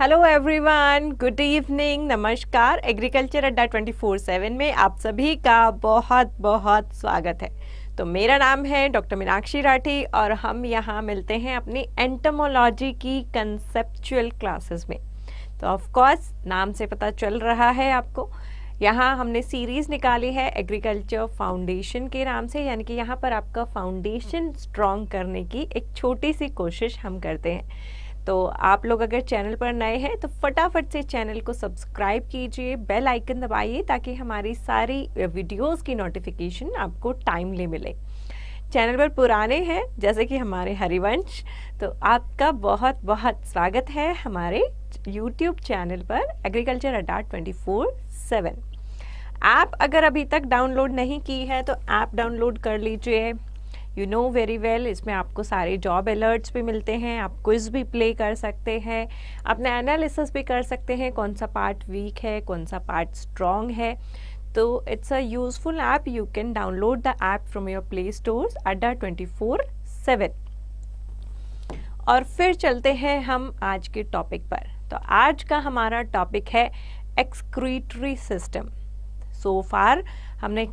Hello everyone good evening नमस्कार agriculture Adda 24/7 में आप सभी का बहुत बहुत स्वागत है तो मेरा नाम है डॉक्टर मीनाक्षी राठी और हम यहाँ मिलते हैं अपनी एंटमोलॉजी की कंसेप्चुअल क्लासेस में तो ऑफ कोर्स नाम से पता चल रहा है आपको यहाँ हमने सीरीज़ निकाली है एग्रीकल्चर फाउंडेशन के नाम से यानी कि यहाँ पर आपका फाउंडेशन स्ट्रॉन्ग करने की एक छोटी सी कोशिश हम करते हैं तो आप लोग अगर चैनल पर नए हैं तो फटाफट से चैनल को सब्सक्राइब कीजिए बेल आइकन दबाइए ताकि हमारी सारी वीडियोस की नोटिफिकेशन आपको टाइमली मिले चैनल पर पुराने हैं जैसे कि हमारे हरिवंश तो आपका बहुत बहुत स्वागत है हमारे यूट्यूब चैनल पर agriculture Adda twenty four app अगर अभी तक डाउनलोड नहीं की है तो ऐप डाउनलोड कर लीजिए यू नो वेरी वेल इसमें आपको सारे जॉब अलर्ट्स भी मिलते हैं आप क्विज भी प्ले कर सकते हैं अपना एनालिसिस भी कर सकते हैं कौन सा पार्ट वीक है कौन सा पार्ट स्ट्रॉन्ग है तो it's a useful app you can download the app from your play store Adda twenty four seven और फिर चलते हैं हम आज के टॉपिक पर तो आज का हमारा टॉपिक है एक्सक्रीटरी सिस्टम सो फार हमने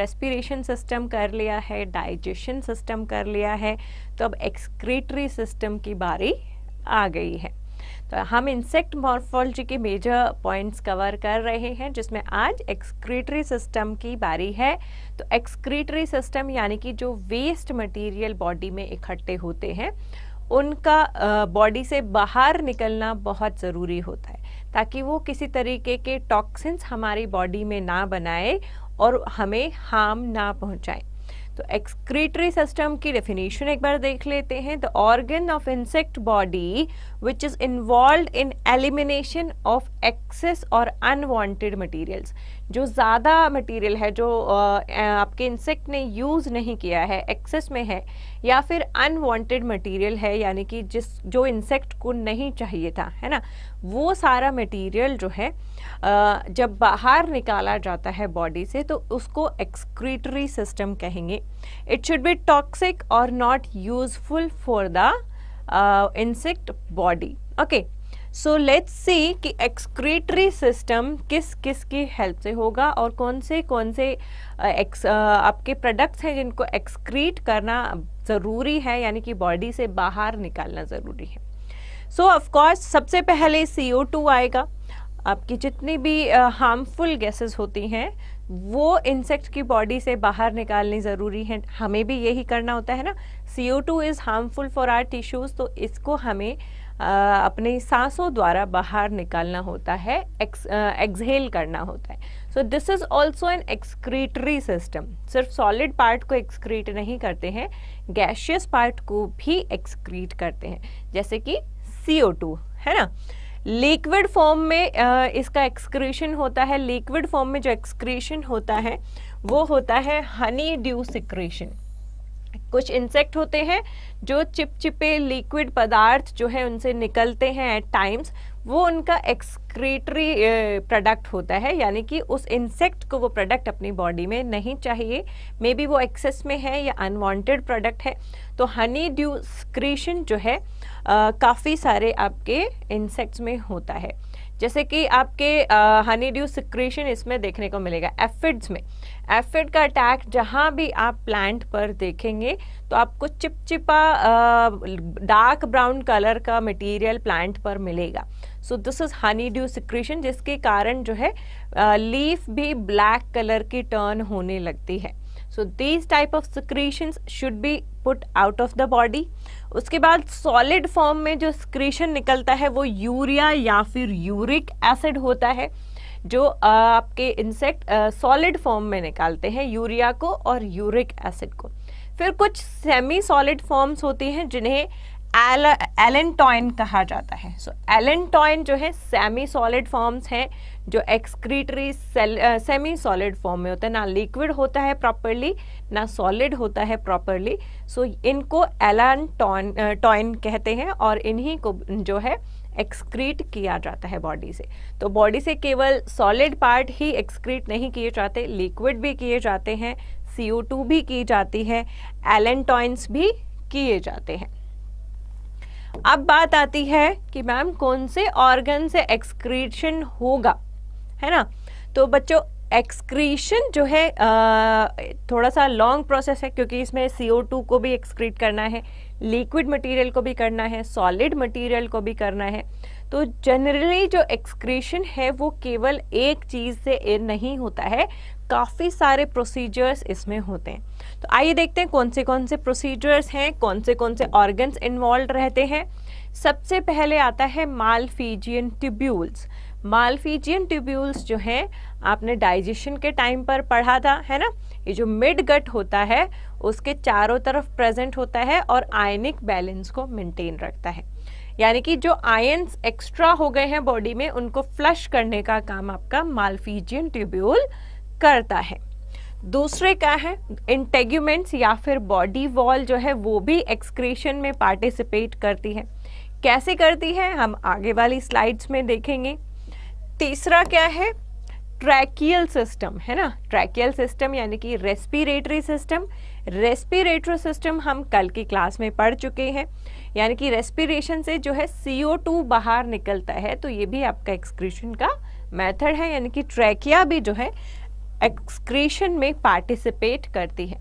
रेस्पिरेशन सिस्टम कर लिया है डाइजेशन सिस्टम कर लिया है तो अब एक्सक्रेटरी सिस्टम की बारी आ गई है तो हम इंसेक्ट मॉर्फोलॉजी के मेजर पॉइंट्स कवर कर रहे हैं जिसमें आज एक्सक्रीटरी सिस्टम की बारी है तो एक्सक्रीटरी सिस्टम यानी कि जो वेस्ट मटेरियल बॉडी में इकट्ठे होते हैं उनका बॉडी से बाहर निकलना बहुत ज़रूरी होता है ताकि वो किसी तरीके के टॉक्सिन्स हमारी बॉडी में ना बनाए और हमें हार्म ना पहुंचाए तो एक्सक्रीटरी सिस्टम की डेफिनेशन एक बार देख लेते हैं the organ of insect body which is involve in elimination of excess और अनवांटेड मटेरियल्स जो ज़्यादा मटेरियल है जो आपके इंसेक्ट ने यूज़ नहीं किया है एक्सेस में है या फिर अनवांटेड मटेरियल है यानी कि जिस जो इंसेक्ट को नहीं चाहिए था है ना वो सारा मटेरियल जो है जब बाहर निकाला जाता है बॉडी से तो उसको एक्सक्रीटरी सिस्टम कहेंगे इट शुड बी टॉक्सिक और not useful for the insect body okay so let's see कि एक्सक्रीटरी सिस्टम किस किस की हेल्प से होगा और कौन से कौन से एक्स आपके प्रोडक्ट्स हैं जिनको एक्सक्रीट करना ज़रूरी है यानी कि बॉडी से बाहर निकालना ज़रूरी है सो ऑफकोर्स सबसे पहले सी आएगा आपकी जितनी भी हार्मफुल गैसेस होती हैं वो इंसेक्ट की बॉडी से बाहर निकालनी ज़रूरी है हमें भी यही करना होता है ना C O two is harmful for our tissues तो इसको हमें अपने सांसों द्वारा बाहर निकालना होता है एक्स एक्सहेल करना होता है so this is also an excretory system सिर्फ सॉलिड पार्ट को एक्सक्रीट नहीं करते हैं गैशियस पार्ट को भी एक्सक्रीट करते हैं जैसे कि सी है ना लिक्विड फॉर्म में इसका एक्सक्रीशन होता है लिक्विड फॉर्म में जो एक्सक्रीशन होता है वो होता है हनी ड्यू सिक्रेशन कुछ इंसेक्ट होते हैं जो चिपचिपे लिक्विड पदार्थ जो है उनसे निकलते हैं एट टाइम्स वो उनका एक्सक्रीटरी प्रोडक्ट होता है यानी कि उस इंसेक्ट को वो प्रोडक्ट अपनी बॉडी में नहीं चाहिए मे बी वो एक्सेस में है या अनवांटेड प्रोडक्ट है तो हनी ड्यू स्क्रीशन जो है काफ़ी सारे आपके इंसेक्ट्स में होता है जैसे कि आपके हनी ड्यू सिक्रेशन इसमें देखने को मिलेगा एफिड्स में एफिड का अटैक जहाँ भी आप प्लांट पर देखेंगे तो आपको चिपचिपा डार्क ब्राउन कलर का मटेरियल प्लांट पर मिलेगा so this is honeydew secretion जिसके कारण जो है लीफ भी ब्लैक कलर की टर्न होने लगती है so these type of secretions should be put out of the body उसके बाद सॉलिड फॉर्म में जो स्क्रीशन निकलता है वो यूरिया या फिर यूरिक एसिड होता है जो आपके इंसेक्ट सॉलिड फॉर्म में निकालते हैं यूरिया को और यूरिक एसिड को फिर कुछ सेमी सॉलिड फॉर्म्स होती हैं जिन्हें एलेंटॉइन कहा जाता है सो so, एलेंटॉइन जो है सेमी सॉलिड फॉर्म्स हैं जो एक्सक्रीटरी सेमी सॉलिड फॉर्म में होता है ना लिक्विड होता है प्रॉपरली ना सॉलिड होता है प्रॉपरली सो so, इनको एलान टॉइन कहते हैं और इन्हीं को जो है एक्सक्रीट किया जाता है बॉडी से तो बॉडी से केवल सॉलिड पार्ट ही एक्सक्रीट नहीं किए जाते लिक्विड भी किए जाते हैं सी भी की जाती है एलेंटॉइंस भी किए जाते हैं अब बात आती है कि मैम कौन से ऑर्गन से एक्सक्रीशन होगा है ना तो बच्चों एक्सक्रीशन जो है आ, थोड़ा सा लॉन्ग प्रोसेस है क्योंकि इसमें टू को भी एक्सक्रीट करना है लिक्विड मटेरियल को भी करना है सॉलिड मटेरियल को भी करना है तो जनरली जो एक्सक्रीशन है वो केवल एक चीज़ से नहीं होता है काफ़ी सारे प्रोसीजर्स इसमें होते हैं तो आइए देखते हैं कौन से कौन से प्रोसीजर्स हैं कौन से कौन से ऑर्गन्स इन्वॉल्व रहते हैं सबसे पहले आता है मालफीजियन ट्यूब्यूल्स मालफीजियन ट्यूब्यूल्स जो हैं आपने डाइजेशन के टाइम पर पढ़ा था है ना ये जो मिड गट होता है उसके चारों तरफ प्रेजेंट होता है और आयनिक बैलेंस को मेंटेन रखता है यानी कि जो आयन्स एक्स्ट्रा हो गए हैं बॉडी में उनको फ्लश करने का काम आपका मालफीजियन ट्यूब्यूल करता है दूसरे क्या है इंटेग्यूमेंट्स या फिर बॉडी वॉल जो है वो भी एक्सक्रीशन में पार्टिसिपेट करती है कैसे करती है हम आगे वाली स्लाइड्स में देखेंगे तीसरा क्या है ट्रैकियल सिस्टम है ना ट्रैकियल सिस्टम यानी कि रेस्पिरेटरी सिस्टम रेस्पिरेटरी सिस्टम हम कल की क्लास में पढ़ चुके हैं यानी कि रेस्पिरेशन से जो है CO2 बाहर निकलता है तो ये भी आपका एक्सक्रीशन का मेथड है यानी कि ट्रैकिया भी जो है एक्सक्रीशन में पार्टिसिपेट करती है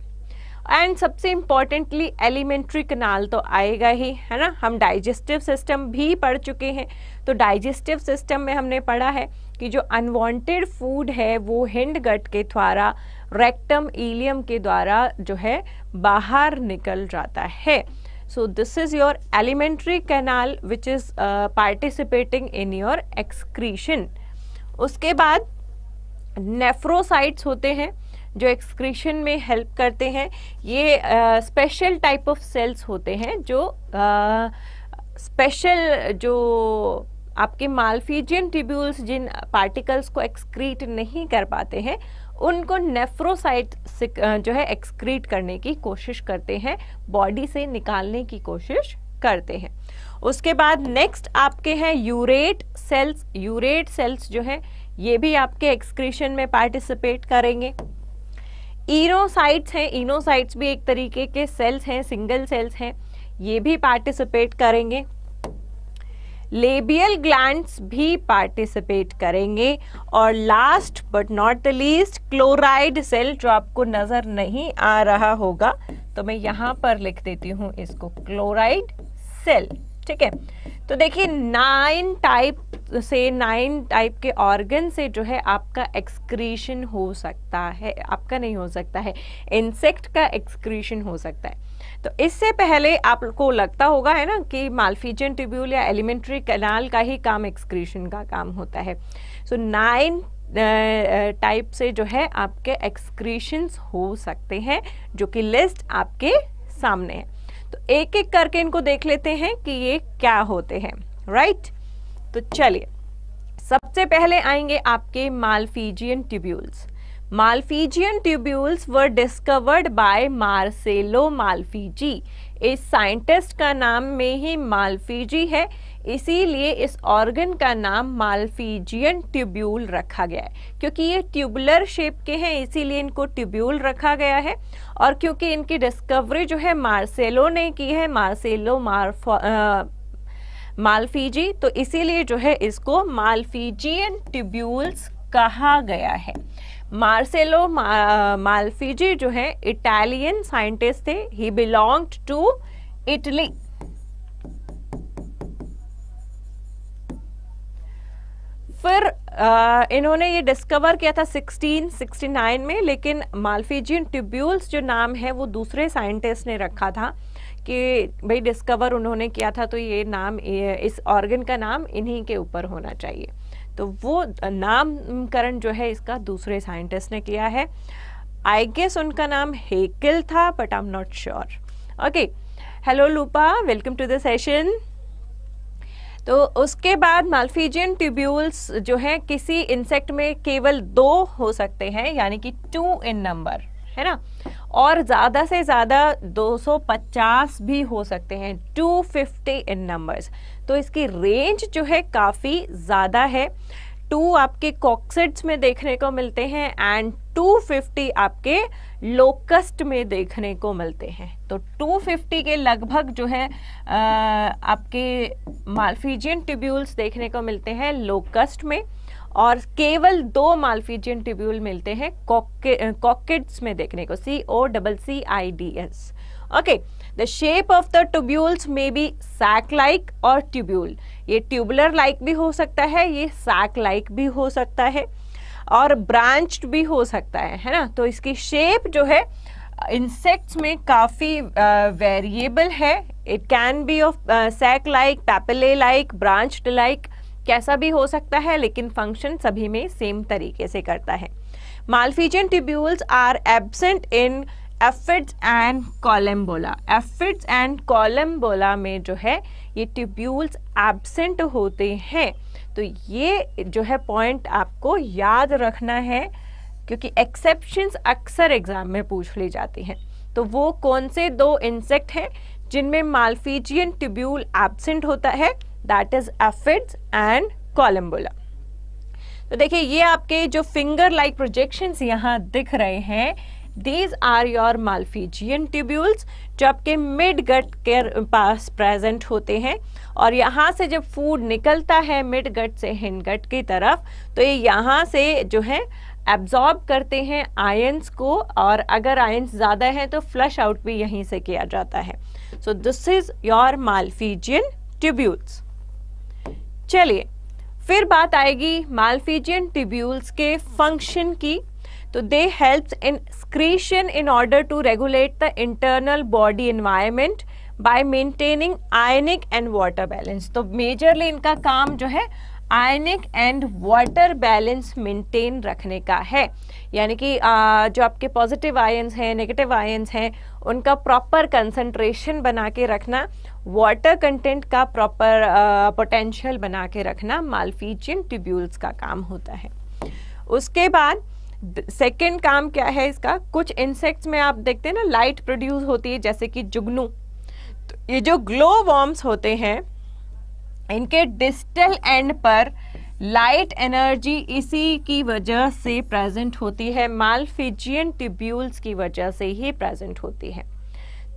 एंड सबसे इम्पॉर्टेंटली एलिमेंट्री कनाल तो आएगा ही है ना हम डाइजेस्टिव सिस्टम भी पढ़ चुके हैं तो डाइजेस्टिव सिस्टम में हमने पढ़ा है कि जो अनवांटेड फूड है वो हिंड गट के द्वारा रेक्टम ईलियम के द्वारा जो है बाहर निकल जाता है so this is your alimentary canal which is participating in your excretion उसके बाद नेफ्रोसाइट्स होते हैं जो एक्सक्रीशन में हेल्प करते हैं ये स्पेशल टाइप ऑफ सेल्स होते हैं जो स्पेशल जो आपके मालफीजियन ट्यूब्यूल्स जिन पार्टिकल्स को एक्सक्रीट नहीं कर पाते हैं उनको नेफ्रोसाइट जो है एक्सक्रीट करने की कोशिश करते हैं बॉडी से निकालने की कोशिश करते हैं उसके बाद नेक्स्ट आपके हैं यूरेट सेल्स यूरेट सेल्स जो है ये भी आपके एक्सक्रीशन में पार्टिसिपेट करेंगे ईनोसाइट्स हैं इनोसाइट्स भी एक तरीके के सेल्स हैं सिंगल सेल्स हैं ये भी पार्टिसिपेट करेंगे लेबियल ग्लैंड्स भी पार्टिसिपेट करेंगे और last but not the least chloride cell जो आपको नज़र नहीं आ रहा होगा तो मैं यहां पर लिख देती हूं इसको क्लोराइड सेल ठीक है तो देखिए नाइन टाइप से नाइन टाइप के ऑर्गन से जो है आपका एक्सक्रीशन हो सकता है आपका नहीं हो सकता है इंसेक्ट का एक्सक्रीशन हो सकता है तो इससे पहले आपको लगता होगा है ना कि माल्फीजन ट्यूब्यूल या एलिमेंट्री कैनाल का ही काम एक्सक्रीशन का काम होता है सो नाइन टाइप से जो है आपके एक्सक्रीशंस हो सकते हैं जो कि लिस्ट आपके सामने है तो एक एक करके इनको देख लेते हैं कि ये क्या होते हैं राइट तो चलिए सबसे पहले आएंगे आपके Malpighian tubules Malpighian tubules were discovered by Marcello Malpighi इस साइंटिस्ट का नाम में ही मालफीजी है इसीलिए इस ऑर्गन का नाम मालफीजियन ट्यूब्यूल रखा गया है क्योंकि ये ट्यूबुलर शेप के हैं इसीलिए इनको ट्यूब्यूल रखा गया है और क्योंकि इनकी डिस्कवरी जो है मार्सेलो ने की है मार्सेलो मार्फो मालफीजी तो इसीलिए जो है इसको मालफीजियन ट्यूब्यूल्स कहा गया है मार्सेलो मा, मालफीजी जो है इटालियन साइंटिस्ट थे ही बिलोंग्ड टू इटली फिर आ, इन्होंने ये डिस्कवर किया था 1669 में लेकिन मालफीजियन ट्यूब्यूल्स जो नाम है वो दूसरे साइंटिस्ट ने रखा था कि भाई डिस्कवर उन्होंने किया था तो ये नाम इस ऑर्गन का नाम इन्हीं के ऊपर होना चाहिए तो वो नामकरण जो है इसका दूसरे साइंटिस्ट ने किया है आई गेस उनका नाम हेकिल था but I am not sure okay hello लूपा वेलकम टू द सेशन तो उसके बाद माल्फीजियन ट्यूब्यूल्स जो हैं किसी इंसेक्ट में केवल दो हो सकते हैं यानी कि टू इन नंबर है ना और ज़्यादा से ज़्यादा 250 भी हो सकते हैं 250 इन नंबर्स तो इसकी रेंज जो है काफ़ी ज़्यादा है टू आपके कॉक्सेट्स में देखने को मिलते हैं एंड 250 आपके लोकस्ट में देखने को मिलते हैं तो 250 के लगभग जो है आ, आपके मालफीजियन ट्यूब्यूल्स देखने को मिलते हैं लोकस्ट में और केवल दो मालफीजियन ट्यूब्यूल मिलते हैं कॉकेट्स में देखने को C O double C I D S okay the shape of the tubules may be sac like और ट्यूब्यूल ये ट्यूबुलर लाइक भी हो सकता है ये सैक लाइक भी हो सकता है और ब्रांच्ड भी हो सकता है है ना तो इसकी शेप जो है इंसेक्ट्स में काफ़ी वेरिएबल है it can be of sac like papillae like branched like कैसा भी हो सकता है लेकिन फंक्शन सभी में सेम तरीके से करता है Malpighian tubules are absent in aphids and collembola aphids and collembola में जो है ये ट्यूब्यूल्स एबसेंट होते हैं तो ये जो है पॉइंट आपको याद रखना है क्योंकि एक्सेप्शंस अक्सर एग्जाम में पूछ ली जाती हैं तो वो कौन से दो इंसेक्ट हैं जिनमें मालफीजियन ट्यूब्यूल एबसेंट होता है that is aphids and collembola तो देखिए ये आपके जो फिंगर लाइक प्रोजेक्शंस यहाँ दिख रहे हैं these are your Malpighian tubules जो आपके मिड गट के पास प्रेजेंट होते हैं और यहाँ से जब फूड निकलता है मिड गट से हिंड गट की तरफ तो ये यहाँ से जो है एब्जॉर्ब करते हैं आयंस को और अगर आयंस ज़्यादा है तो फ्लश आउट भी यहीं से किया जाता है so this is your Malpighian tubules चलिए फिर बात आएगी मालफीजियन ट्यूब्यूल्स के फंक्शन की तो they helps in excretion in order to regulate the internal body environment by maintaining ionic and water balance तो मेजरली इनका काम जो है ionic and water balance maintain रखने का है यानी कि जो आपके पॉजिटिव आयंस हैं नेगेटिव आयंस हैं उनका प्रॉपर कंसंट्रेशन बना के रखना वाटर कंटेंट का प्रॉपर पोटेंशियल बना के रखना मालफीजियन ट्यूब्यूल्स का काम होता है उसके बाद सेकेंड काम क्या है इसका कुछ इंसेक्ट्स में आप देखते हैं ना लाइट प्रोड्यूस होती है जैसे कि जुगनू तो ये जो ग्लो वॉर्म्स होते हैं इनके डिस्टल एंड पर लाइट एनर्जी इसी की वजह से प्रेजेंट होती है मालफिजियन ट्यूब्यूल्स की वजह से ही प्रेजेंट होती है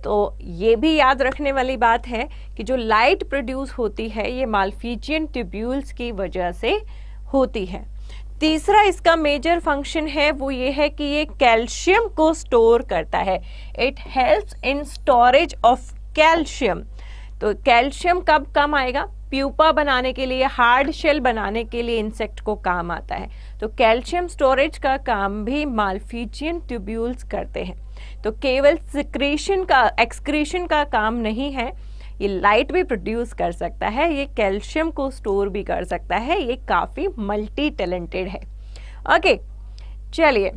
तो ये भी याद रखने वाली बात है कि जो लाइट प्रोड्यूस होती है ये मालफिजियन ट्यूब्यूल्स की वजह से होती है तीसरा इसका मेजर फंक्शन है वो ये है कि ये कैल्शियम को स्टोर करता है it helps in storage of calcium तो कैल्शियम कब कम आएगा प्यूपा बनाने के लिए हार्ड शेल बनाने के लिए इंसेक्ट को काम आता है तो कैल्शियम स्टोरेज का काम भी मालफीजियन ट्यूब्यूल्स करते हैं तो केवल सिक्रेशन का एक्सक्रीशन का काम नहीं है ये लाइट भी प्रोड्यूस कर सकता है ये कैल्शियम को स्टोर भी कर सकता है ये काफ़ी मल्टी टैलेंटेड है ओके चलिए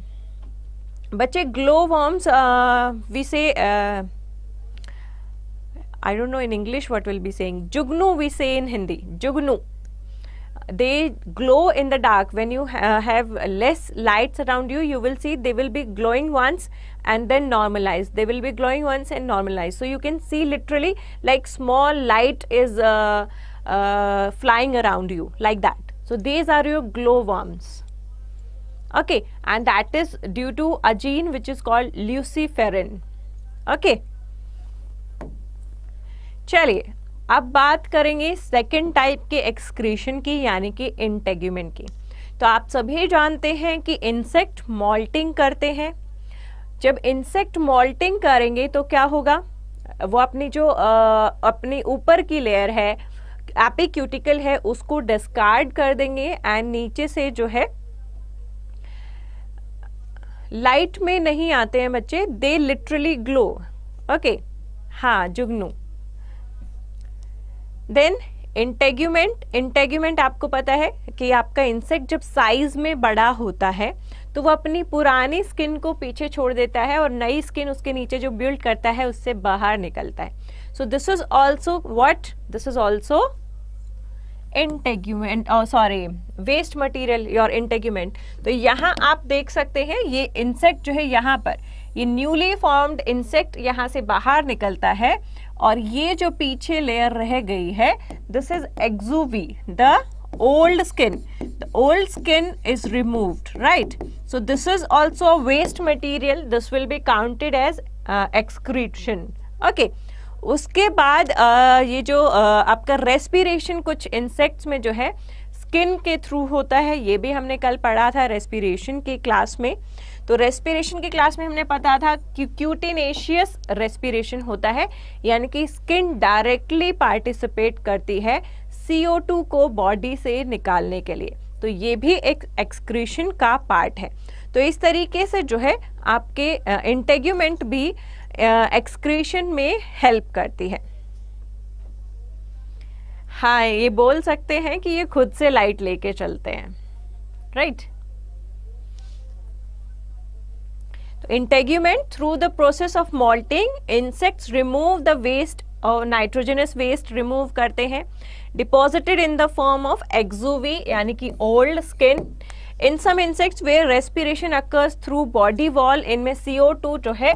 बच्चे glow worms we say I don't know in English what will be saying जुगनू वी से इन हिंदी जुगनू they glow in the dark when you have less lights around you you will see they will be glowing once and then normalize they will be glowing once and normalize so you can see literally like small light is uh, uh, flying around you like that so these are your glow worms okay and that is due to a gene which is called luciferin okay चलिए अब बात करेंगे second type के excretion की यानी कि integument की तो आप सभी जानते हैं कि इंसेक्ट मॉल्टिंग करते हैं जब इंसेक्ट मॉल्टिंग करेंगे तो क्या होगा वो अपनी जो आ, अपनी ऊपर की लेयर है एपिक्यूटिकल है उसको डिस्कार्ड कर देंगे एंड नीचे से जो है लाइट में नहीं आते हैं बच्चे दे लिटरली ग्लो ओके हाँ जुगनू देन इंटेग्यूमेंट इंटेग्यूमेंट आपको पता है कि आपका इंसेक्ट जब साइज में बड़ा होता है तो वो अपनी पुरानी स्किन को पीछे छोड़ देता है और नई स्किन उसके नीचे जो बिल्ड करता है उससे बाहर निकलता है so this is also what this is also integument sorry waste material your integument तो यहाँ आप देख सकते हैं ये इंसेक्ट जो है यहाँ पर ये न्यूली फॉर्म्ड इंसेक्ट यहाँ से बाहर निकलता है और ये जो पीछे लेयर रह गई है this is exuviae the old skin the old skin is removed right So this is also waste material. This will be counted as uh, excretion. Okay. उसके बाद आ, uh, ये जो आ, uh, आपका रेस्पिरेशन कुछ इंसेक्ट्स में जो है स्किन के थ्रू होता है ये भी हमने कल पढ़ा था रेस्पिरेशन के क्लास में तो रेस्पिरेशन के क्लास में हमने पता था कि क्यूटिनेशियस रेस्पिरेशन होता है यानी कि स्किन डायरेक्टली पार्टिसिपेट करती है CO2 को बॉडी से निकालने के लिए तो ये भी एक एक्सक्रीशन का पार्ट है तो इस तरीके से जो है आपके इंटेग्यूमेंट भी एक्सक्रीशन में हेल्प करती है हाँ ये बोल सकते हैं कि ये खुद से लाइट लेके चलते हैं राइट right? तो integument through the process of molting insects remove the और नाइट्रोजनस वेस्ट रिमूव करते हैं deposited in the form of exuviae यानी कि old skin in some insects where respiration occurs through body wall इनमें O to जो है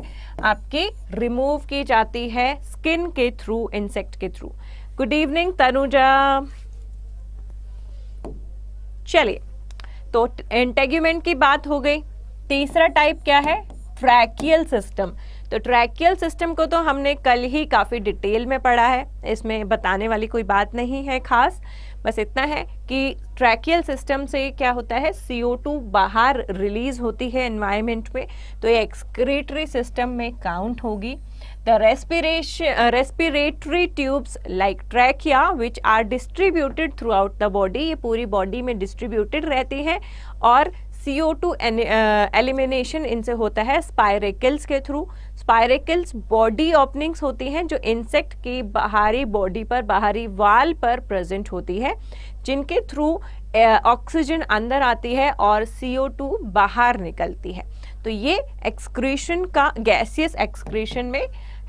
आपकी remove की जाती है स्किन के थ्रू इंसेक्ट के थ्रू गुड इवनिंग तनुजा चलिए तो एंटेग्यूमेंट की बात हो गई तीसरा टाइप क्या है फ्रैकियल सिस्टम तो ट्रैकियल सिस्टम को तो हमने कल ही काफ़ी डिटेल में पढ़ा है इसमें बताने वाली कोई बात नहीं है खास बस इतना है कि ट्रैकियल सिस्टम से क्या होता है सी बाहर रिलीज होती है एनवायरनमेंट में तो ये एक्सक्रेटरी सिस्टम में काउंट होगी the respiration respiratory tubes like trachea which are distributed throughout the body ये पूरी बॉडी में डिस्ट्रीब्यूटेड रहती हैं और सीओ टू एलिमिनेशन इनसे होता है स्पायरेकल्स के थ्रू स्पायरेकल्स बॉडी ओपनिंग्स होती हैं जो इंसेक्ट की बाहरी बॉडी पर बाहरी वाल पर प्रेजेंट होती है जिनके थ्रू ऑक्सीजन अंदर आती है और टू बाहर निकलती है तो ये एक्सक्रीशन का गैसियस एक्सक्रीशन में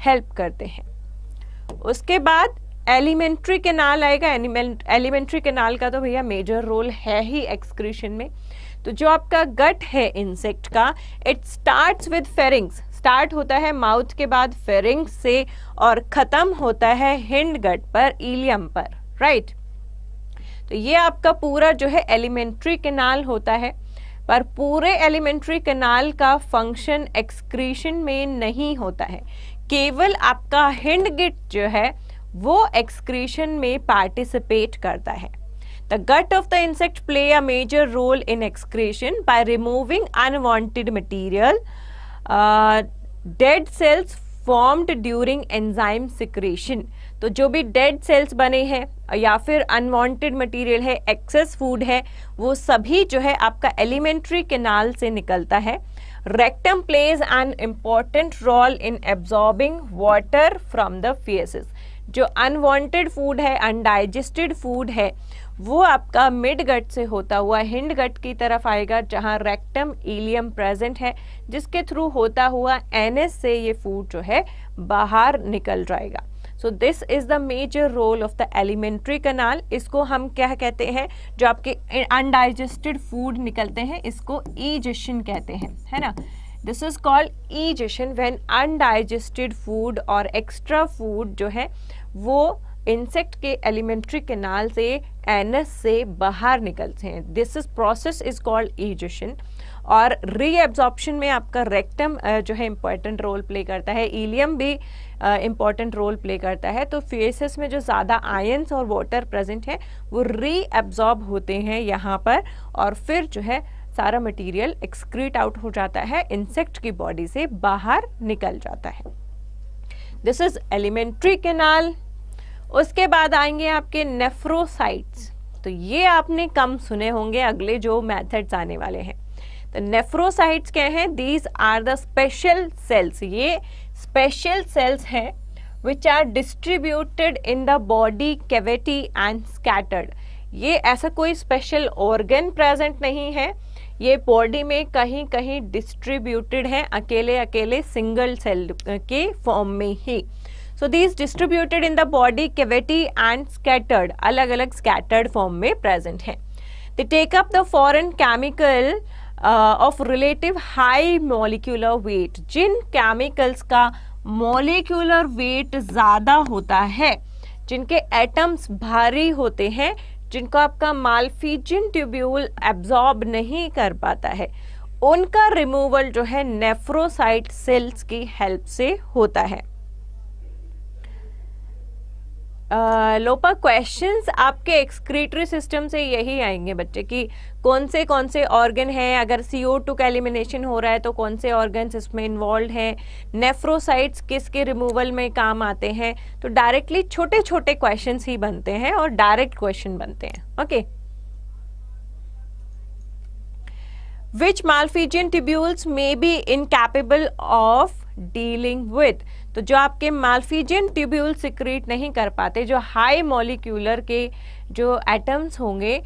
हेल्प करते हैं उसके बाद एलिमेंट्री केनाल आएगा एलिमेंट्री केनाल का तो भैया मेजर रोल है ही एक्सक्रीशन में तो जो आपका गट है इंसेक्ट का it starts with pharynx start होता है माउथ के बाद फेरिंग्स से और ख़त्म होता है हिंड गट पर इलियम पर राइट right? तो ये आपका पूरा जो है एलिमेंट्री केनाल होता है पर पूरे एलिमेंट्री केनाल का फंक्शन एक्सक्रीशन में नहीं होता है केवल आपका हिंड गिट जो है वो एक्सक्रीशन में पार्टिसिपेट करता है The gut of the insect play a major role in excretion by removing unwanted material. Uh, dead cells formed during enzyme secretion तो जो भी डेड सेल्स बने हैं या फिर अनवांटेड मटेरियल है एक्सेस फूड है वो सभी जो है आपका एलिमेंट्री केनाल से निकलता है rectum plays an important role in absorbing water from the faeces जो अनवांटेड फूड है अनडाइजेस्टेड फूड है वो आपका मिड गट से होता हुआ हिंड गट की तरफ आएगा जहाँ रेक्टम ईलियम प्रेजेंट है जिसके थ्रू होता हुआ एनएस से ये फूड जो है बाहर निकल जाएगा so this is the major role of the alimentary canal इसको हम क्या कहते हैं जो आपके अनडाइजेस्टेड फूड निकलते हैं इसको ईजिशन कहते हैं है ना this is called egestion when undigested food और एक्स्ट्रा फूड जो है वो इंसेक्ट के एलिमेंट्री केनाल से एनस से बाहर निकलते हैं this is process is called egestion और रीएब्जॉर्प्शन में आपका रेक्टम जो है इम्पॉर्टेंट रोल प्ले करता है ईलियम भी इम्पॉर्टेंट रोल प्ले करता है तो फेसेस में जो ज़्यादा आयंस और वाटर प्रेजेंट है वो रीएब्जॉर्ब होते हैं यहाँ पर और फिर जो है सारा मटेरियल एक्सक्रीट आउट हो जाता है इंसेक्ट की बॉडी से बाहर निकल जाता है दिस इज एलिमेंट्री केनाल उसके बाद आएंगे आपके नेफ्रोसाइट्स तो ये आपने कम सुने होंगे अगले जो मेथड्स आने वाले हैं तो नेफ्रोसाइट्स क्या हैं these are the special cells ये स्पेशल सेल्स हैं which are distributed in the body cavity and scattered ये ऐसा कोई स्पेशल ऑर्गन प्रेजेंट नहीं है ये बॉडी में कहीं कहीं डिस्ट्रीब्यूटेड हैं अकेले अकेले सिंगल सेल के फॉर्म में ही so these distributed in the body cavity and scattered अलग अलग स्कैटर्ड फॉर्म में प्रेजेंट हैं the take up the foreign chemical of relative high molecular weight जिन केमिकल्स का मॉलिक्यूलर वेट ज़्यादा होता है जिनके एटम्स भारी होते हैं जिनको आपका मालफीजिन ट्यूब्यूल एब्जॉर्ब नहीं कर पाता है उनका रिमूवल जो है नेफ्रोसाइट सेल्स की हेल्प से होता है लोपा क्वेश्चंस आपके एक्सक्रीटरी सिस्टम से यही आएंगे बच्चे कि कौन से कौन से ऑर्गन हैं अगर सी ओ टू का एलिमिनेशन हो रहा है तो कौन से ऑर्गन्स इसमें इन्वॉल्व हैं नेफ्रोसाइट्स किसके रिमूवल में काम आते हैं तो डायरेक्टली छोटे छोटे क्वेश्चन ही बनते हैं और डायरेक्ट क्वेश्चन बनते हैं okay which Malpighian tubules may be incapable of dealing with तो जो आपके मालफीजियन ट्यूब्यूल सिक्रीट नहीं कर पाते जो हाई मॉलिक्यूलर के जो एटम्स होंगे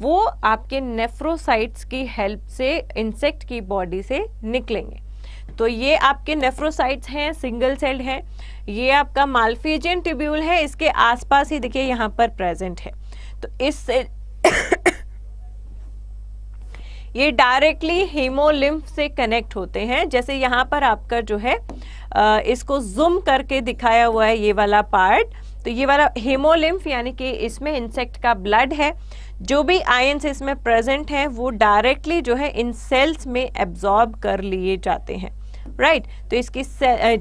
वो आपके नेफ्रोसाइट्स की हेल्प से इंसेक्ट की बॉडी से निकलेंगे तो ये आपके नेफ्रोसाइट्स हैं सिंगल सेल्ड हैं ये आपका मालफीजियन ट्यूब्यूल है इसके आसपास ही देखिए यहाँ पर प्रेजेंट है तो इस ये डायरेक्टली हीमोलिम्फ से कनेक्ट होते हैं जैसे यहाँ पर आपका जो है इसको जूम करके दिखाया हुआ है ये वाला पार्ट तो ये वाला हेमोलिम्फ यानी कि इसमें इंसेक्ट का ब्लड है जो भी आयंस इसमें प्रेजेंट हैं वो डायरेक्टली जो है इन सेल्स में एब्जॉर्ब कर लिए जाते हैं राइट right? तो इसकी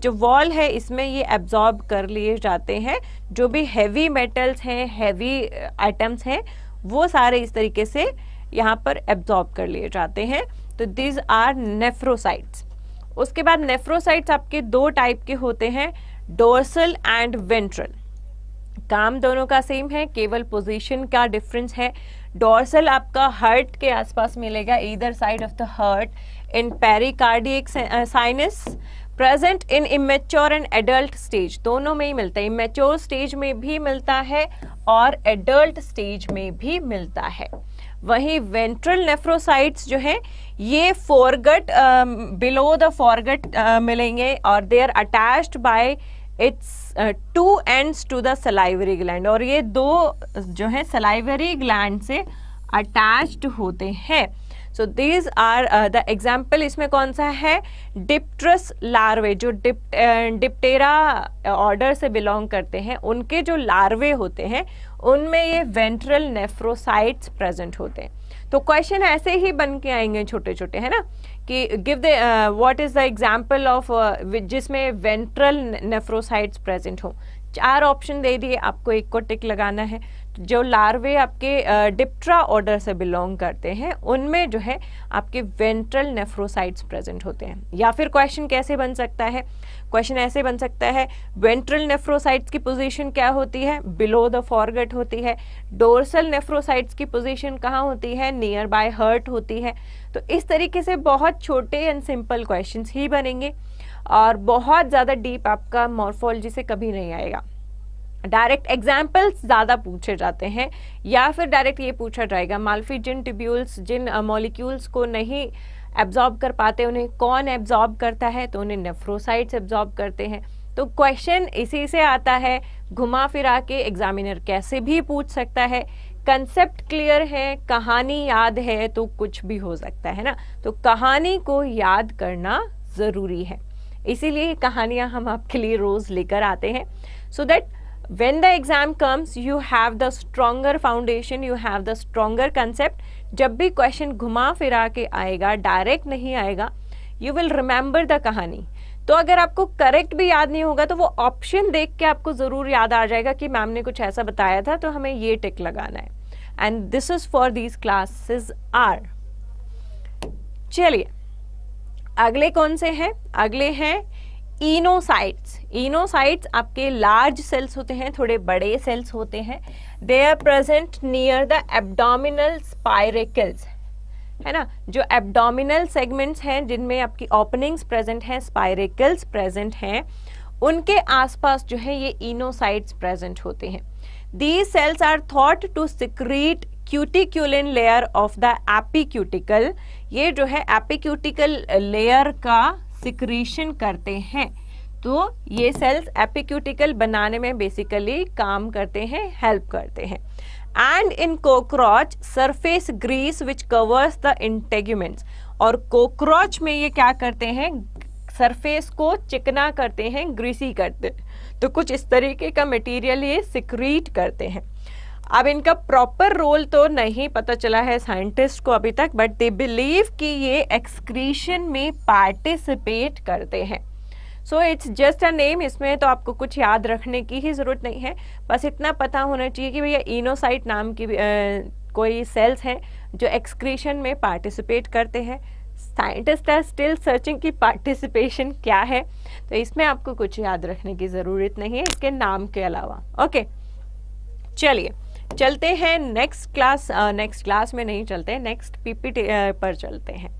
जो वॉल है इसमें ये एब्जॉर्ब कर लिए जाते हैं जो भी हैवी मेटल्स हैं हैवी आइटम्स हैं वो सारे इस तरीके से यहाँ पर एब्जॉर्ब कर लिए जाते हैं तो दीज आर नेफ्रोसाइट्स उसके बाद नेफ्रोसाइट्स आपके दो टाइप के होते हैं डोर्सल एंड वेंट्रल काम दोनों का सेम है केवल पोजीशन का डिफरेंस है डोर्सल आपका हर्ट के आसपास मिलेगा इधर side of the heart in pericardiac sinus present in immature and adult stage दोनों में ही मिलता है इमेच्योर स्टेज में भी मिलता है और एडल्ट स्टेज में भी मिलता है वहीं वेंट्रल नेफ्रोसाइट्स जो है ये फोरगट बिलो द फॉरगट मिलेंगे और they are attached by its two ends to the salivary gland और ये दो जो है सलाइवरी ग्लैंड से अटैच्ड होते हैं so these are the example इसमें कौन सा है डिप्ट्रस लार्वे जो डिप डिप्टेरा ऑर्डर से बिलोंग करते हैं उनके जो लार्वे होते हैं उनमें ये वेंट्रल नेफ्रोसाइट्स प्रेजेंट होते हैं तो क्वेश्चन ऐसे ही बन के आएंगे छोटे छोटे है ना कि give the what is the example of जिसमें वेंट्रल नेफ्रोसाइट्स प्रेजेंट हो चार ऑप्शन दे दिए आपको एक को टिक लगाना है जो लार्वे आपके डिप्ट्रा ऑर्डर से बिलोंग करते हैं उनमें जो है आपके वेंट्रल नेफ्रोसाइट्स प्रेजेंट होते हैं या फिर क्वेश्चन कैसे बन सकता है क्वेश्चन ऐसे बन सकता है वेंट्रल नेफ्रोसाइट्स की पोजीशन क्या होती है बिलो द फॉरगट होती है डोर्सल नेफ्रोसाइट्स की पोजीशन कहाँ होती है नियर बाय हर्ट होती है तो इस तरीके से बहुत छोटे एंड सिंपल क्वेश्चन ही बनेंगे और बहुत ज़्यादा डीप आपका मॉर्फोलॉजी से कभी नहीं आएगा डायरेक्ट एग्जाम्पल्स ज़्यादा पूछे जाते हैं या फिर डायरेक्ट ये पूछा जाएगा मालफी जिन टिब्यूल्स जिन मॉलिक्यूल्स को नहीं एब्जॉर्ब कर पाते उन्हें कौन एब्जॉर्ब करता है तो उन्हें नेफ्रोसाइट्स एब्जॉर्ब करते हैं तो क्वेश्चन इसी से आता है घुमा फिरा के एग्जामिनर कैसे भी पूछ सकता है कंसेप्ट क्लियर है कहानी याद है तो कुछ भी हो सकता है ना तो कहानी को याद करना ज़रूरी है इसीलिए कहानियाँ हम आपके लिए रोज़ लेकर आते हैं so so that when the exam comes you have the stronger foundation you have the stronger concept जब भी क्वेश्चन घुमा फिरा के आएगा डायरेक्ट नहीं आएगा यू विल remember द कहानी तो अगर आपको करेक्ट भी याद नहीं होगा तो वो ऑप्शन देख के आपको ज़रूर याद आ जाएगा कि मैम ने कुछ ऐसा बताया था तो हमें ये टिक लगाना है and this is for these classes are चलिए अगले कौन से हैं अगले हैं इनोसाइट्स इनोसाइट्स आपके लार्ज सेल्स होते हैं थोड़े बड़े सेल्स होते हैं they are present near the abdominal spiracles है ना जो एबडामिनल सेगमेंट्स हैं जिनमें आपकी ओपनिंग्स प्रेजेंट हैं स्पायरेकल्स प्रेजेंट हैं उनके आसपास जो है ये इनोसाइट्स प्रेजेंट होते हैं the cells are thought to secrete cuticulin layer of the epicuticle ये जो है एपिक्यूटिकल लेयर का सिक्रीशन करते हैं तो ये सेल्स एपिक्यूटिकल बनाने में बेसिकली काम करते हैं हेल्प करते हैं and in cockroach surface grease which covers the integuments और कोक्रोच में ये क्या करते हैं सरफेस को चिकना करते हैं ग्रीसी करते हैं तो कुछ इस तरीके का मटेरियल ये सिक्रीट करते हैं अब इनका प्रॉपर रोल तो नहीं पता चला है साइंटिस्ट को अभी तक बट दे बिलीव कि ये एक्सक्रीशन में पार्टिसिपेट करते हैं so it's just a name इसमें तो आपको कुछ याद रखने की ही ज़रूरत नहीं है बस इतना पता होना चाहिए कि भैया इनोसाइट नाम की आ, कोई सेल्स हैं जो एक्सक्रीशन में पार्टिसिपेट करते हैं साइंटिस्ट आर स्टिल सर्चिंग की पार्टिसिपेशन क्या है तो इसमें आपको कुछ याद रखने की ज़रूरत नहीं है इसके नाम के अलावा ओके चलिए चलते हैं नेक्स्ट क्लास नेक्स्ट क्लास में नहीं चलते नेक्स्ट पीपीटी पर चलते हैं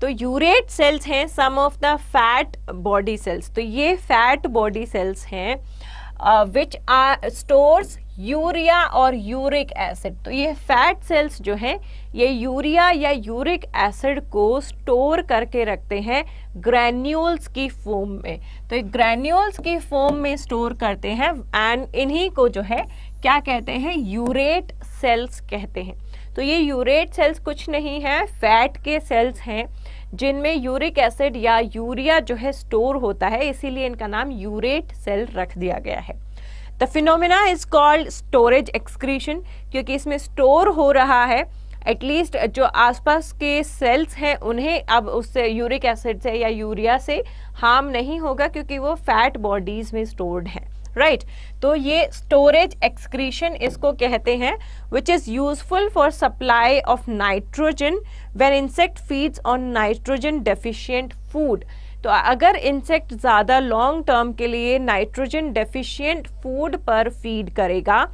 तो यूरेट सेल्स हैं some of the fat body cells तो ये फैट बॉडी सेल्स हैं विच आर स्टोर्स यूरिया और यूरिक एसिड तो ये फैट सेल्स जो हैं ये यूरिया या यूरिक एसिड को स्टोर करके रखते हैं ग्रैन्यूल्स की फॉर्म में तो ये ग्रैन्यूल्स की फॉर्म में स्टोर करते हैं एंड इन्हीं को जो है क्या कहते हैं यूरेट सेल्स कहते हैं तो ये यूरेट सेल्स कुछ नहीं है फैट के सेल्स हैं जिनमें यूरिक एसिड या यूरिया जो है स्टोर होता है इसीलिए इनका नाम यूरेट सेल रख दिया गया है the phenomena is called storage excretion क्योंकि इसमें स्टोर हो रहा है एटलीस्ट जो आसपास के सेल्स हैं उन्हें अब उससे यूरिक एसिड से या यूरिया से हार्म नहीं होगा क्योंकि वो फैट बॉडीज़ में स्टोर्ड हैं राइट right? तो ये स्टोरेज एक्सक्रीशन इसको कहते हैं which is useful for supply of nitrogen when insect feeds on nitrogen deficient food तो अगर इंसेक्ट ज़्यादा लॉन्ग टर्म के लिए नाइट्रोजन डेफिशियंट फूड पर फीड करेगा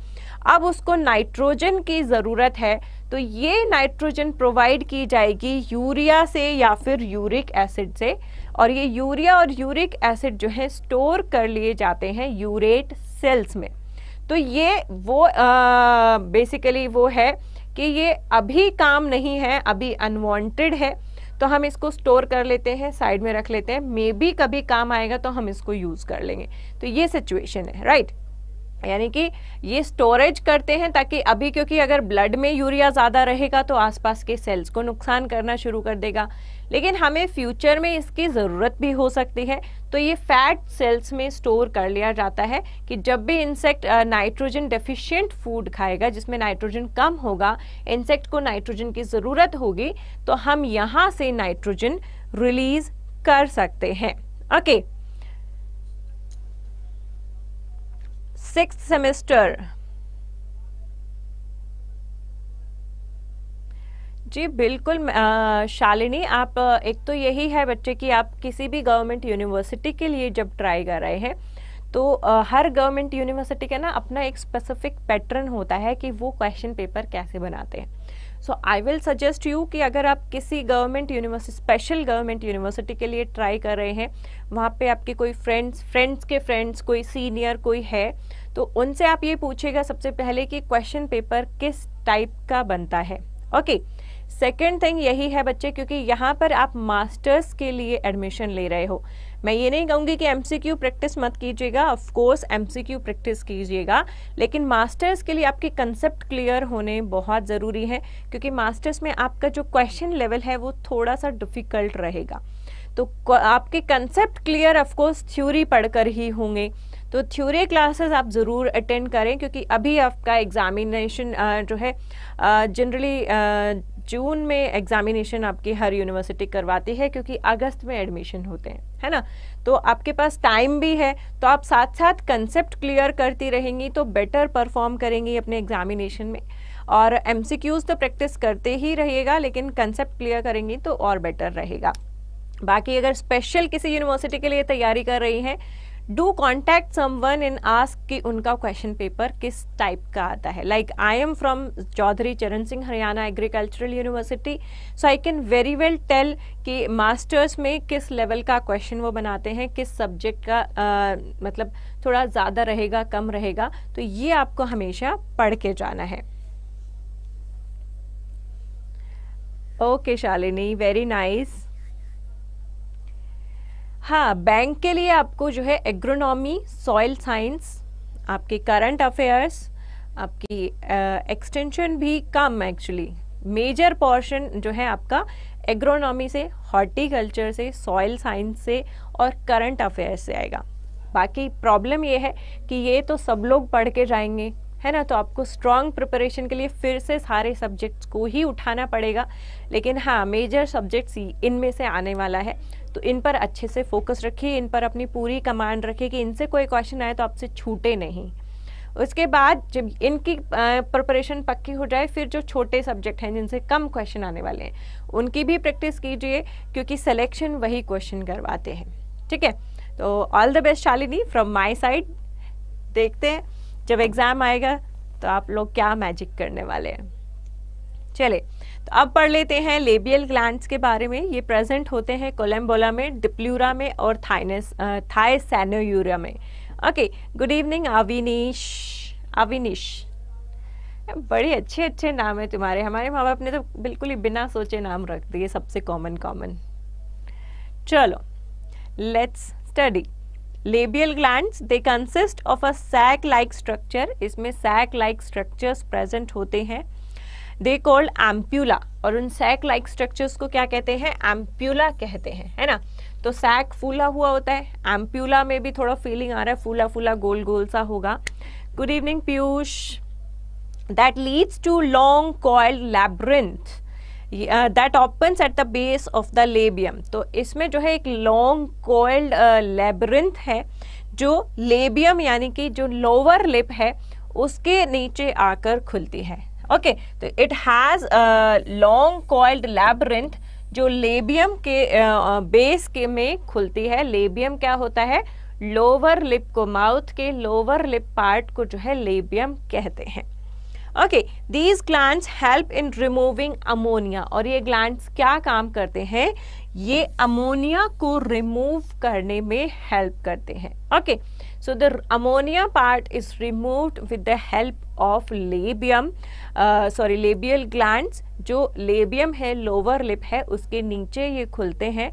अब उसको नाइट्रोजन की ज़रूरत है तो ये नाइट्रोजन प्रोवाइड की जाएगी यूरिया से या फिर यूरिक एसिड से और ये यूरिया और यूरिक एसिड जो है स्टोर कर लिए जाते हैं यूरेट सेल्स में तो ये वो आ, बेसिकली वो है कि ये अभी काम नहीं है अभी अनवांटेड है तो हम इसको स्टोर कर लेते हैं साइड में रख लेते हैं मे बी कभी काम आएगा तो हम इसको यूज़ कर लेंगे तो ये सिचुएशन है राइट right? यानी कि ये स्टोरेज करते हैं ताकि अभी क्योंकि अगर ब्लड में यूरिया ज़्यादा रहेगा तो आसपास के सेल्स को नुकसान करना शुरू कर देगा लेकिन हमें फ्यूचर में इसकी ज़रूरत भी हो सकती है तो ये फैट सेल्स में स्टोर कर लिया जाता है कि जब भी इंसेक्ट नाइट्रोजन डेफिशिएंट फूड खाएगा जिसमें नाइट्रोजन कम होगा इंसेक्ट को नाइट्रोजन की ज़रूरत होगी तो हम यहाँ से नाइट्रोजन रिलीज कर सकते हैं ओके सिक्स सेमेस्टर जी बिल्कुल शालिनी आप एक तो यही है बच्चे कि आप किसी भी गवर्नमेंट यूनिवर्सिटी के लिए जब ट्राई कर रहे हैं तो हर गवर्नमेंट यूनिवर्सिटी का ना अपना एक स्पेसिफिक पैटर्न होता है कि वो क्वेश्चन पेपर कैसे बनाते हैं so I will suggest you कि अगर आप किसी government university special government university के लिए ट्राई कर रहे हैं वहाँ पे आपके कोई फ्रेंड्स फ्रेंड्स के फ्रेंड्स कोई सीनियर कोई है तो उनसे आप ये पूछेगा सबसे पहले कि क्वेश्चन पेपर किस टाइप का बनता है ओके okay, सेकेंड थिंग यही है बच्चे क्योंकि यहाँ पर आप मास्टर्स के लिए एडमिशन ले रहे हो मैं ये नहीं कहूँगी कि एमसीक्यू प्रैक्टिस मत कीजिएगा ऑफ कोर्स एमसीक्यू प्रैक्टिस कीजिएगा लेकिन मास्टर्स के लिए आपके कंसेप्ट क्लियर होने बहुत ज़रूरी है क्योंकि मास्टर्स में आपका जो क्वेश्चन लेवल है वो थोड़ा सा डिफ़िकल्ट रहेगा तो आपके कंसेप्ट क्लियर ऑफकोर्स थ्योरी पढ़कर ही होंगे तो थ्योरी क्लासेस आप ज़रूर अटेंड करें क्योंकि अभी आपका एग्ज़ामिनेशन जो है जनरली जून में एग्जामिनेशन आपकी हर यूनिवर्सिटी करवाती है क्योंकि अगस्त में एडमिशन होते हैं है ना तो आपके पास टाइम भी है तो आप साथ साथ कंसेप्ट क्लियर करती रहेंगी तो बेटर परफॉर्म करेंगी अपने एग्जामिनेशन में और एम तो प्रैक्टिस करते ही रहिएगा लेकिन कंसेप्ट क्लियर करेंगी तो और बेटर रहेगा बाकी अगर स्पेशल किसी यूनिवर्सिटी के लिए तैयारी कर रही हैं do contact one and ask कि उनका क्वेश्चन पेपर किस टाइप का आता है like I am from Chaudhary Charan Singh Haryana agricultural university so I can very well tell कि मास्टर्स में किस लेवल का क्वेश्चन वो बनाते हैं किस सब्जेक्ट का uh, मतलब थोड़ा ज़्यादा रहेगा कम रहेगा तो ये आपको हमेशा पढ़ के जाना है ओके शालिनी वेरी नाइस हाँ बैंक के लिए आपको जो है एग्रोनॉमी सॉइल साइंस आपके करंट अफेयर्स आपकी एक्सटेंशन भी कम एक्चुअली मेजर पोर्शन जो है आपका एग्रोनॉमी से हॉर्टिकल्चर से सॉइल साइंस से और करंट अफेयर्स से आएगा बाकी प्रॉब्लम ये है कि ये तो सब लोग पढ़ के जाएंगे है ना तो आपको स्ट्रॉन्ग प्रिपरेशन के लिए फिर से सारे सब्जेक्ट्स को ही उठाना पड़ेगा लेकिन हाँ मेजर सब्जेक्ट्स इनमें से आने वाला है तो इन पर अच्छे से फोकस रखिए इन पर अपनी पूरी कमांड रखिए कि इनसे कोई क्वेश्चन आए तो आपसे छूटे नहीं उसके बाद जब इनकी प्रिपरेशन पक्की हो जाए फिर जो छोटे सब्जेक्ट हैं जिनसे कम क्वेश्चन आने वाले हैं उनकी भी प्रैक्टिस कीजिए क्योंकि सिलेक्शन वही क्वेश्चन करवाते हैं ठीक है तो all the best Shalini from my side देखते हैं जब एग्ज़ाम आएगा तो आप लोग क्या मैजिक करने वाले हैं चले तो अब पढ़ लेते हैं लेबियल ग्लैंड्स के बारे में ये प्रेजेंट होते हैं कोलम्बोला में डिप्ल्यूरा में और थाइनेस थाइसैनोयूरा में okay good evening Avinish Avinish बड़े अच्छे अच्छे नाम है तुम्हारे हमारे माँ बाप ने तो बिल्कुल ही बिना सोचे नाम रख दिए सबसे कॉमन कॉमन चलो let's study labial glands they consist of a sac like structure इसमें सैक लाइक स्ट्रक्चर्स प्रेजेंट होते हैं दे कॉल्ड एम्प्यूला और उन सैक लाइक स्ट्रक्चर्स को क्या कहते हैं एम्प्यूला कहते हैं है ना तो सैक फूला हुआ होता है एम्प्यूला में भी थोड़ा फीलिंग आ रहा है फूला फूला गोल गोल सा होगा good evening Piyush that leads to long coil labyrinth that opens at the base of the labium तो इसमें जो है एक लॉन्ग कोल्ड लेबरिंथ है जो लेबियम यानी कि जो लोअर लिप है उसके नीचे आकर खुलती है ओके तो it has long coiled labyrinth जो लेबियम के बेस के में खुलती है लेबियम क्या होता है लोअर लिप को माउथ के लोअर लिप पार्ट को जो है लेबियम कहते हैं okay these gland help in removing ammonia और ये ग्लैंड क्या काम करते हैं ये अमोनिया को रिमूव करने में हेल्प करते हैं okay okay, So the ammonia part is removed with the help of labium, uh, sorry labial glands जो लेबियम है लोअर लिप है उसके नीचे ये खुलते हैं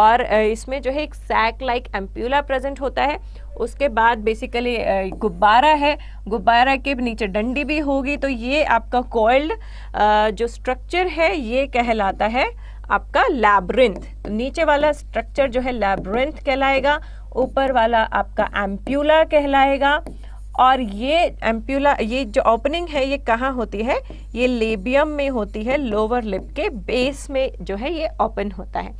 और uh, इसमें जो है एक सैक लाइक एम्प्यूला प्रेजेंट होता है उसके बाद बेसिकली uh, गुब्बारा है गुब्बारा के नीचे डंडी भी होगी तो ये आपका कोल्ड uh, जो स्ट्रक्चर है ये कहलाता है आपका लैब्रिंथ नीचे वाला स्ट्रक्चर जो है लैब्रिंथ कहलाएगा ऊपर वाला आपका एम्प्यूला कहलाएगा और ये एम्प्यूला ये जो ओपनिंग है ये कहाँ होती है ये लेबियम में होती है लोअर लिप के बेस में जो है ये ओपन होता है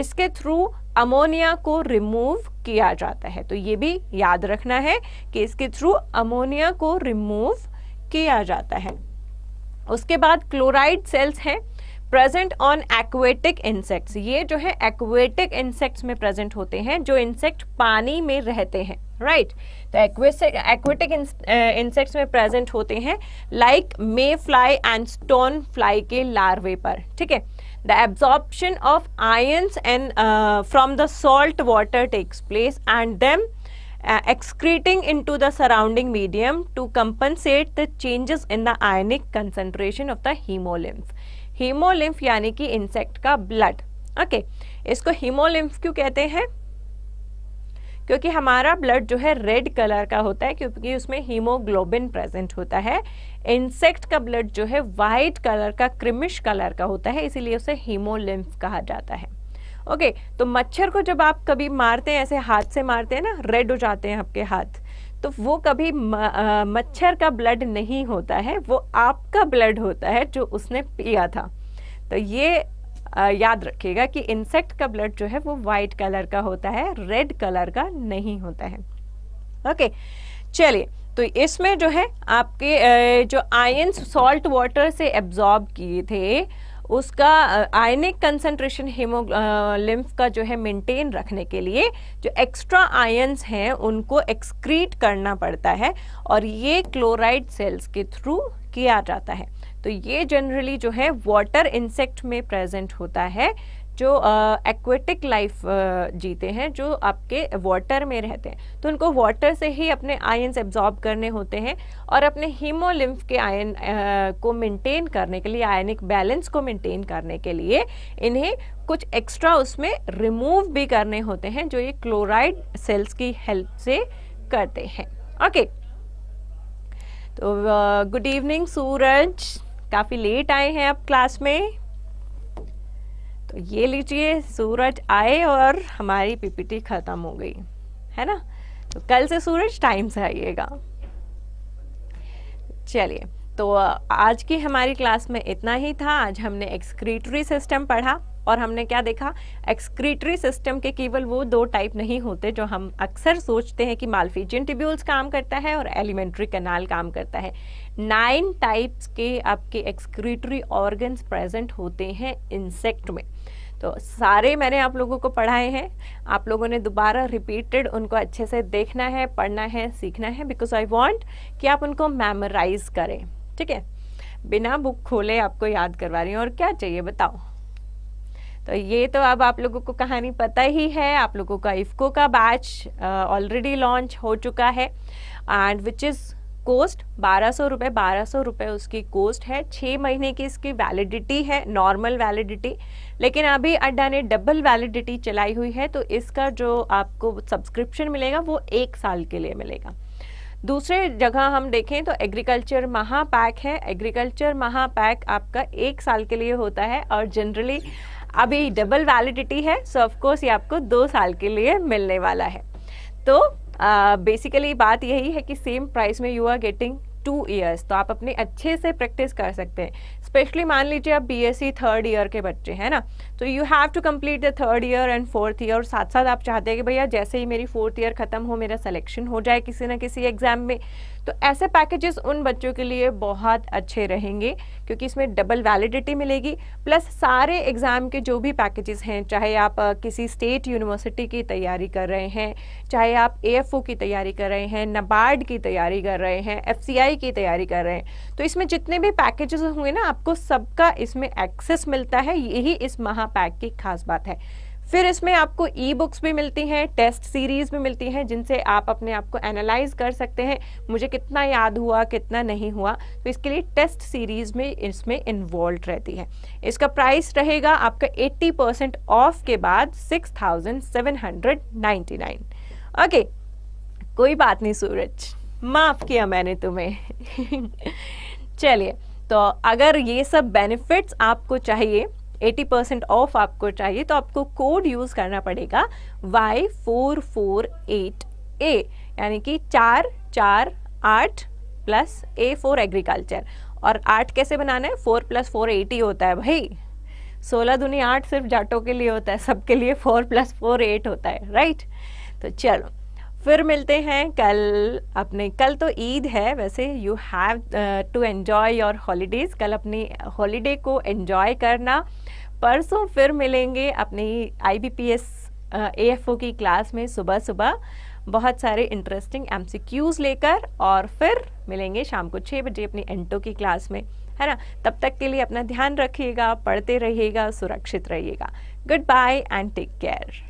इसके थ्रू अमोनिया को रिमूव किया जाता है तो ये भी याद रखना है कि इसके थ्रू अमोनिया को रिमूव किया जाता है उसके बाद क्लोराइड सेल्स हैं प्रेजेंट ऑन एक्वेटिक इंसेक्ट्स ये जो है एक्वेटिक इंसेक्ट्स में प्रेजेंट होते हैं जो इंसेक्ट पानी में रहते हैं राइट तो एक्वेटिक इंसेक्ट्स में प्रेजेंट होते हैं like mayfly and stonefly के लार्वे पर ठीक है the absorption of ions and from the salt water takes place and them excreting into the surrounding medium to compensate the changes in the ionic concentration of the haemolymphs haemolymph यानी कि insect का blood okay इसको haemolymph क्यों कहते हैं क्योंकि हमारा blood जो है रेड कलर का होता है क्योंकि उसमें हीमोग्लोबिन प्रेजेंट होता है इंसेक्ट का ब्लड जो है वाइट कलर का क्रिमिश कलर का होता है इसीलिए उसे हीमोलिम्फ कहा जाता है ओके तो मच्छर को जब आप कभी मारते हैं ऐसे हाथ से मारते हैं ना रेड हो जाते हैं आपके हाथ तो वो कभी मच्छर का ब्लड नहीं होता है वो आपका ब्लड होता है जो उसने पिया था तो ये याद रखिएगा कि इंसेक्ट का ब्लड जो है वो वाइट कलर का होता है रेड कलर का नहीं होता है ओके चलिए तो इसमें जो है आपके जो आयन्स सॉल्ट वाटर से एब्जॉर्ब किए थे उसका आयनिक कंसंट्रेशन हीमो का जो है मेंटेन रखने के लिए जो एक्स्ट्रा आयंस हैं उनको एक्सक्रीट करना पड़ता है और ये क्लोराइड सेल्स के थ्रू किया जाता है तो ये जनरली जो है वाटर इंसेक्ट में प्रेजेंट होता है जो एक्वेटिक लाइफ जीते हैं जो आपके वाटर में रहते हैं तो उनको वाटर से ही अपने आयन्स एब्जॉर्ब करने होते हैं और अपने हीमोलिम्फ के आयन को मेंटेन करने के लिए आयनिक बैलेंस को मेंटेन करने के लिए इन्हें कुछ एक्स्ट्रा उसमें रिमूव भी करने होते हैं जो ये क्लोराइड सेल्स की हेल्प से करते हैं ओके तो गुड इवनिंग सूरज काफ़ी लेट आए हैं आप क्लास में तो ये लीजिए सूरज आए और हमारी पीपीटी ख़त्म हो गई है ना तो कल से सूरज टाइम से आइएगा चलिए तो आज की हमारी क्लास में इतना ही था आज हमने एक्सक्रीटरी सिस्टम पढ़ा और हमने क्या देखा एक्सक्रीटरी सिस्टम के केवल वो दो टाइप नहीं होते जो हम अक्सर सोचते हैं कि मालफीजियन टिब्यूल्स काम करता है और एलिमेंट्री कनाल काम करता है नाइन टाइप्स के आपके एक्सक्रीटरी ऑर्गन्स प्रेजेंट होते हैं इंसेक्ट में तो सारे मैंने आप लोगों को पढ़ाए हैं आप लोगों ने दोबारा रिपीटेड उनको अच्छे से देखना है पढ़ना है सीखना है बिकॉज आई वॉन्ट कि आप उनको मेमोराइज करें ठीक है बिना बुक खोले आपको याद करवा रही हूँ और क्या चाहिए बताओ तो ये तो अब आप लोगों को कहानी पता ही है आप लोगों का इफ्को का बैच ऑलरेडी लॉन्च हो चुका है एंड विच इज़ कोस्ट बारह सौ रुपये बारह सौ रुपये उसकी कोस्ट है छः महीने की इसकी वैलिडिटी है नॉर्मल वैलिडिटी लेकिन अभी अड्डा ने डबल वैलिडिटी चलाई हुई है तो इसका जो आपको सब्सक्रिप्शन मिलेगा वो एक साल के लिए मिलेगा दूसरे जगह हम देखें तो एग्रीकल्चर महापैक है एग्रीकल्चर महापैक आपका एक साल के लिए होता है और जनरली अभी डबल वैलिडिटी है सो ऑफकोर्स ये आपको दो साल के लिए मिलने वाला है तो बेसिकली बात यही है कि सेम प्राइस में you are getting two years तो आप अपने अच्छे से प्रैक्टिस कर सकते हैं स्पेशली मान लीजिए आप सी थर्ड ईयर के बच्चे हैं ना तो you have to complete the third year and fourth year और साथ साथ आप चाहते हैं कि भैया जैसे ही मेरी फोर्थ ईयर ख़त्म हो मेरा सिलेक्शन हो जाए किसी ना किसी एग्ज़ाम में तो ऐसे पैकेजेस उन बच्चों के लिए बहुत अच्छे रहेंगे क्योंकि इसमें डबल वैलिडिटी मिलेगी प्लस सारे एग्ज़ाम के जो भी पैकेजेस हैं चाहे आप किसी स्टेट यूनिवर्सिटी की तैयारी कर रहे हैं चाहे आप ए की तैयारी कर रहे हैं नबार्ड की तैयारी कर रहे हैं एफ की तैयारी कर रहे हैं तो इसमें जितने भी पैकेजेस हुए ना आपको सबका इसमें एक्सेस मिलता है यही इस महा पैक की खास बात है फिर इसमें आपको ई बुक्स भी मिलती हैं टेस्ट सीरीज भी मिलती हैं जिनसे आप अपने आप को एनालाइज कर सकते हैं मुझे कितना याद हुआ कितना नहीं हुआ तो इसके लिए टेस्ट सीरीज में इसमें इन्वॉल्व रहती है इसका प्राइस रहेगा आपका 80 परसेंट ऑफ के बाद 6,799 ओके कोई बात नहीं सूरज माफ़ किया मैंने तुम्हें चलिए तो अगर ये सब बेनिफिट्स आपको चाहिए एटी परसेंट ऑफ आपको चाहिए तो आपको कोड यूज़ करना पड़ेगा Y four four eight A यानी कि चार चार आठ प्लस ए फोर एग्रीकल्चर और आठ कैसे बनाना है फोर प्लस फोर एटी होता है भाई सोलह दुनिया आठ सिर्फ जाटों के लिए होता है सबके लिए फोर प्लस फोर एट होता है राइट तो चलो फिर मिलते हैं कल अपने कल तो ईद है वैसे you have to enjoy your holidays कल अपनी हॉलीडे को एन्जॉय करना परसों फिर मिलेंगे अपनी I B P S A F O की क्लास में सुबह सुबह बहुत सारे इंटरेस्टिंग एम सी क्यूज़ लेकर और फिर मिलेंगे शाम को छः बजे अपनी एंटो की क्लास में है ना तब तक के लिए अपना ध्यान रखिएगा पढ़ते रहिएगा सुरक्षित रहिएगा good bye and take care